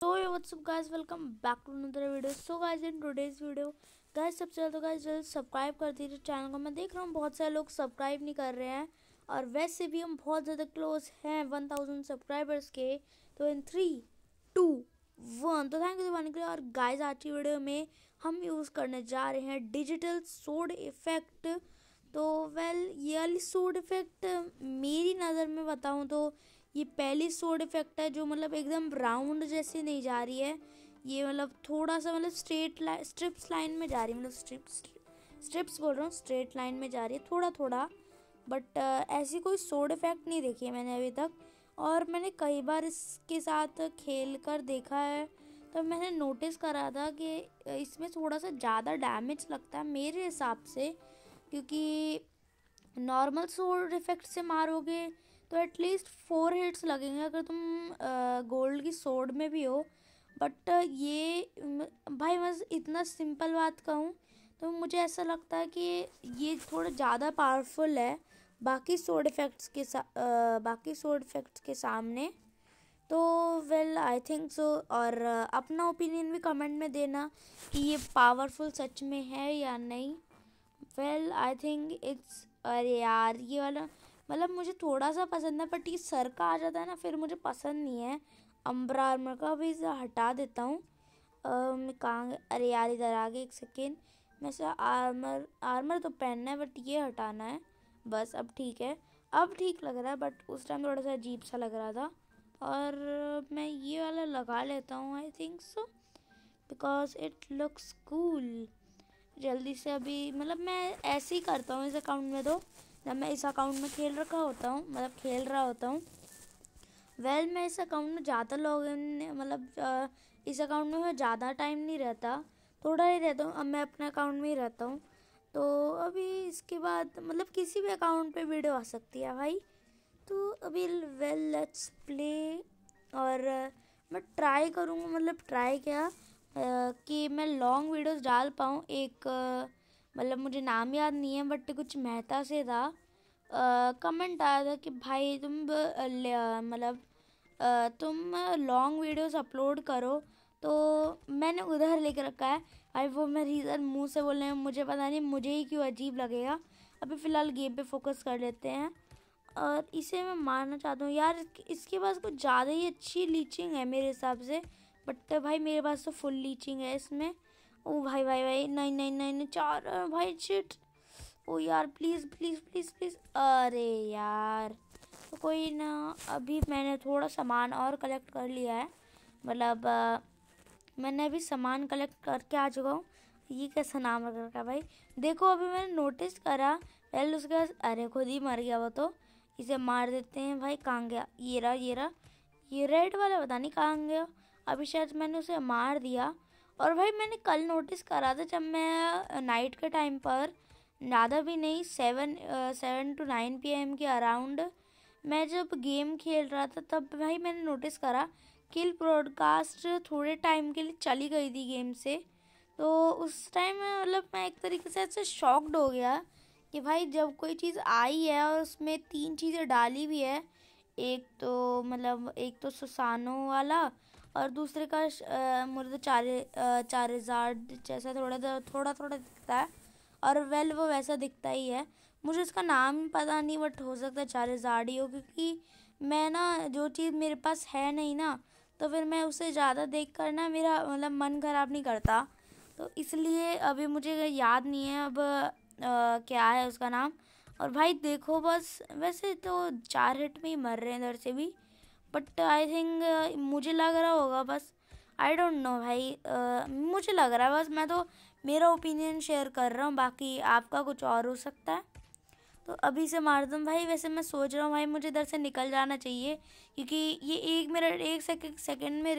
तो what's up guys welcome back to another video so guys in today's video guys सबसे ज़्यादा guys guys जल्द subscribe कर दीजिए चैनल को मैं देख रहा हूँ बहुत सारे लोग सब्सक्राइब नहीं कर रहे हैं और वैसे भी हम बहुत ज़्यादा क्लोज हैं वन थाउजेंड सब्सक्राइबर्स के तो इन थ्री टू वन तो थैंक यू दबाने के लिए और गाइज आज की वीडियो में हम यूज़ करने जा रहे हैं डिजिटल सोड इफ़ेक्ट तो वेल ये वाली सोड इफ़ेक्ट मेरी नज़र में बताऊँ तो ये पहली सोड इफेक्ट है जो मतलब एकदम राउंड जैसे नहीं जा रही है ये मतलब थोड़ा सा मतलब स्ट्रेट लाइन स्ट्रिप्स लाइन में जा रही है मतलब स्ट्रिप्स स्ट्रिप्स बोल रहा हूँ स्ट्रेट लाइन में जा रही है थोड़ा थोड़ा बट ऐसी कोई सोड इफेक्ट नहीं देखी है मैंने अभी तक और मैंने कई बार इसके साथ खेल कर देखा है तो मैंने नोटिस करा था कि इसमें थोड़ा सा ज़्यादा डैमेज लगता है मेरे हिसाब से क्योंकि नॉर्मल सोड इफेक्ट से मारोगे तो एटलीस्ट फोर हिट्स लगेंगे अगर तुम गोल्ड की सोड में भी हो बट ये भाई बस इतना सिंपल बात कहूँ तो मुझे ऐसा लगता है कि ये थोड़ा ज़्यादा पावरफुल है बाकी सोड इफेक्ट्स के साथ बाकी सोड इफेक्ट्स के सामने तो वेल आई थिंक सो और अपना ओपिनियन भी कमेंट में देना कि ये पावरफुल सच में है या नहीं वेल आई थिंक इट्स अरे यार ये वाला मतलब मुझे थोड़ा सा पसंद है बट ये सर का आ जाता है ना फिर मुझे पसंद नहीं है अम्बरा आर्मर का भी हटा देता हूँ मैं कहाँ अरे यार इधर आ गए एक सेकेंड मैं से आर्मर आर्मर तो पहनना है बट ये हटाना है बस अब ठीक है अब ठीक लग रहा है बट उस टाइम थोड़ा सा अजीब सा लग रहा था और मैं ये वाला लगा लेता हूँ I think so because it looks cool जल्दी से अभी मतलब मैं ऐसे ही करता हूँ इस अकाउंट में तो जब मैं इस अकाउंट में खेल रखा होता हूँ मतलब खेल रहा होता हूँ वेल मैं इस अकाउंट में ज़्यादा लॉग इन मतलब इस अकाउंट में मैं ज़्यादा टाइम नहीं रहता थोड़ा ही रहता हूँ अब मैं अपने अकाउंट में ही रहता हूँ तो अभी इसके बाद मतलब किसी भी अकाउंट पे वीडियो आ सकती है भाई तो अभी वेल लेट्स प्ले और मैं ट्राई करूँगा मतलब ट्राई क्या कि मैं लॉन्ग वीडियोस डाल पाऊँ एक मतलब मुझे नाम याद नहीं है बट कुछ मेहता से था कमेंट आया था कि भाई तुम मतलब तुम लॉन्ग वीडियोस अपलोड करो तो मैंने उधर लिख रखा है अभी वो मैं रीज़न मुंह से बोल रहे हैं मुझे पता नहीं मुझे ही क्यों अजीब लगेगा अभी फ़िलहाल गेम पे फोकस कर लेते हैं और इसे मैं मारना चाहता हूँ यार इसके पास कुछ ज़्यादा ही अच्छी लीचिंग है मेरे हिसाब से बट भाई मेरे पास तो फुल लीचिंग है इसमें ओ भाई भाई भाई नहीं नहीं नहीं नहीं चार भाई चिट ओ यार प्लीज़ प्लीज़ प्लीज़ प्लीज़ अरे यार तो कोई ना अभी मैंने थोड़ा सामान और कलेक्ट कर लिया है मतलब मैंने अभी सामान कलेक्ट करके आ चुका हूँ ये कैसा नाम रखा भाई देखो अभी मैंने नोटिस करा पहले उसके पास अरे खुद ही मर गया वो तो इसे मार देते हैं भाई कहाँ गया ये रहा ये रहा ये रेड वाला पता नहीं कहाँ गया अभी शायद मैंने उसे मार दिया और भाई मैंने कल नोटिस करा था जब मैं नाइट के टाइम पर ज़्यादा भी नहीं seven seven to nine PM एम के अराउंड मैं जब गेम खेल रहा था तब भाई मैंने नोटिस करा किल ब्रॉडकास्ट थोड़े टाइम के लिए चली गई थी गेम से तो उस टाइम मतलब मैं एक तरीके से ऐसे शॉक्ड हो गया कि भाई जब कोई चीज़ आई है और उसमें तीन चीज़ें डाली भी है एक तो मतलब एक तो सुसानों वाला और दूसरे का मुर्द चारे चारेजार्ड जैसा थोड़ा थोड़ा थोड़ा दिखता है और वेल वो वैसा दिखता ही है मुझे इसका नाम पता नहीं बट हो सकता है चारेजार्ड ही हो क्योंकि मैं ना जो चीज़ मेरे पास है नहीं ना तो फिर मैं उसे ज़्यादा देख कर ना मेरा मतलब मन ख़राब नहीं करता तो इसलिए अभी मुझे याद नहीं है अब आ, क्या है उसका नाम और भाई देखो बस वैसे तो चार हिट में ही मर रहे हैं इधर से भी बट आई थिंक मुझे लग रहा होगा बस आई डोंट नो भाई uh, मुझे लग रहा है बस मैं तो मेरा ओपिनियन शेयर कर रहा हूँ बाकी आपका कुछ और हो सकता है तो अभी से मार दूँ भाई वैसे मैं सोच रहा हूँ भाई मुझे इधर से निकल जाना चाहिए क्योंकि ये एक मिनट एक सेकेंड सेकेंड में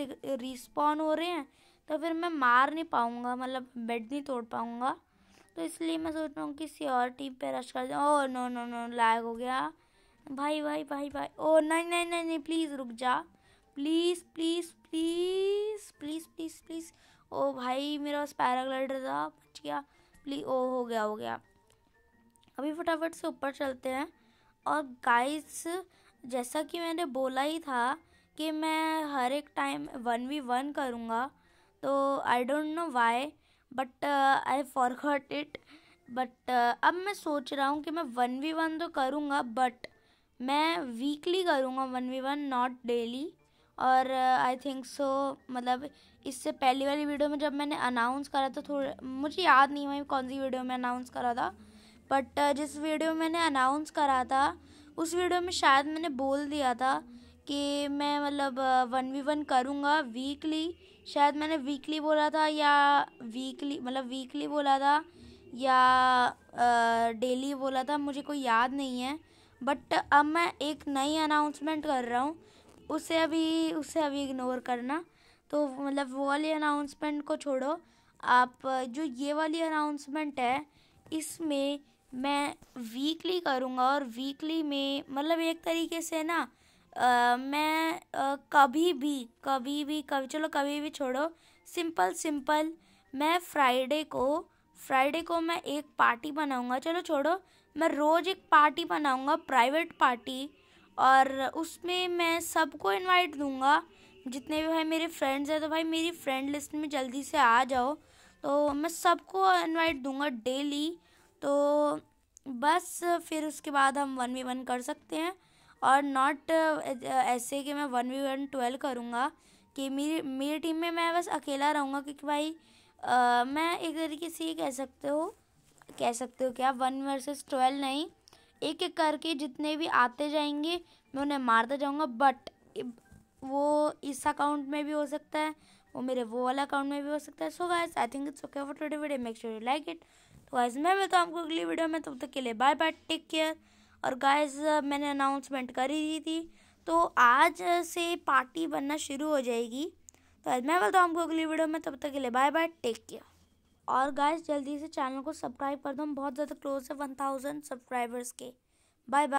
रिस्पॉन हो रहे हैं तो फिर मैं मार नहीं पाऊँगा मतलब बेड नहीं तोड़ पाऊँगा तो इसलिए मैं सोच रहा हूँ किसी और टीम पे रश कर दूँ oh no no no lag हो गया भाई भाई भाई भाई ओ नहीं नहीं नहीं नहीं प्लीज़ रुक जा please please please please please please ओ भाई मेरा बस पैराग्लाइडर था बच गया प्लीज ओ हो गया हो गया अभी फटाफट से ऊपर चलते हैं और गाइस जैसा कि मैंने बोला ही था कि मैं हर एक टाइम वन वी वन करूँगा तो I don't know why but I forgot it but अब मैं सोच रहा हूँ कि मैं वन वी वन तो करूँगा बट मैं वीकली करूँगा one v one not daily और आई थिंक सो मतलब इससे पहली वाली वीडियो में जब मैंने अनाउंस करा था थोड़े मुझे याद नहीं हुआ कौन सी वीडियो में अनाउंस करा था बट uh, जिस वीडियो में मैंने अनाउंस करा था उस वीडियो में शायद मैंने बोल दिया था कि मैं मतलब वन वी वन करूँगा वीकली शायद मैंने वीकली बोला था या वीकली मतलब वीकली बोला था या डेली uh, बोला था मुझे कोई याद नहीं है बट अब मैं एक नई अनाउंसमेंट कर रहा हूँ उसे अभी उसे अभी इग्नोर करना तो मतलब वो वाली अनाउंसमेंट को छोड़ो आप जो ये वाली अनाउंसमेंट है इसमें मैं वीकली करूँगा और वीकली में मतलब एक तरीके से ना आ, मैं आ, कभी भी कभी भी कभी चलो कभी भी छोड़ो सिंपल सिंपल मैं फ्राइडे को फ्राइडे को मैं एक पार्टी बनाऊँगा चलो छोड़ो मैं रोज़ एक पार्टी बनाऊंगा प्राइवेट पार्टी और उसमें मैं सबको इनवाइट दूंगा जितने भी भाई मेरे फ्रेंड्स हैं तो भाई मेरी फ्रेंड लिस्ट में जल्दी से आ जाओ तो मैं सबको इनवाइट दूंगा डेली तो बस फिर उसके बाद हम वन वी वन कर सकते हैं और नॉट ऐसे कि मैं वन वी वन ट्वेल्व करूँगा कि मेरी मेरी टीम में मैं बस अकेला रहूँगा क्योंकि भाई आ, मैं एक तरीके से ये कह सकते हो कह सकते हो क्या वन वर्सेस ट्वेल्व नहीं एक एक करके जितने भी आते जाएंगे मैं उन्हें मारता जाऊँगा बट वो इस अकाउंट में भी हो सकता है वो मेरे वो वाला अकाउंट में भी हो सकता है so guys I think it's okay for today video make sure you like it तो गाइस मैं मिलता हूँ आपको अगली वीडियो में तब तक के लिए बाय बाय टेक केयर और गाइस मैंने अनाउंसमेंट कर ही दी थी तो आज से पार्टी बनना शुरू हो जाएगी तो आज मैं बोलता हूँ आपको अगली वीडियो में तब तक के लिए बाय बाय टेक केयर और गाइस जल्दी से चैनल को सब्सक्राइब कर दो हम बहुत ज़्यादा क्लोज है वन थाउजेंड सब्सक्राइबर्स के बाय बाय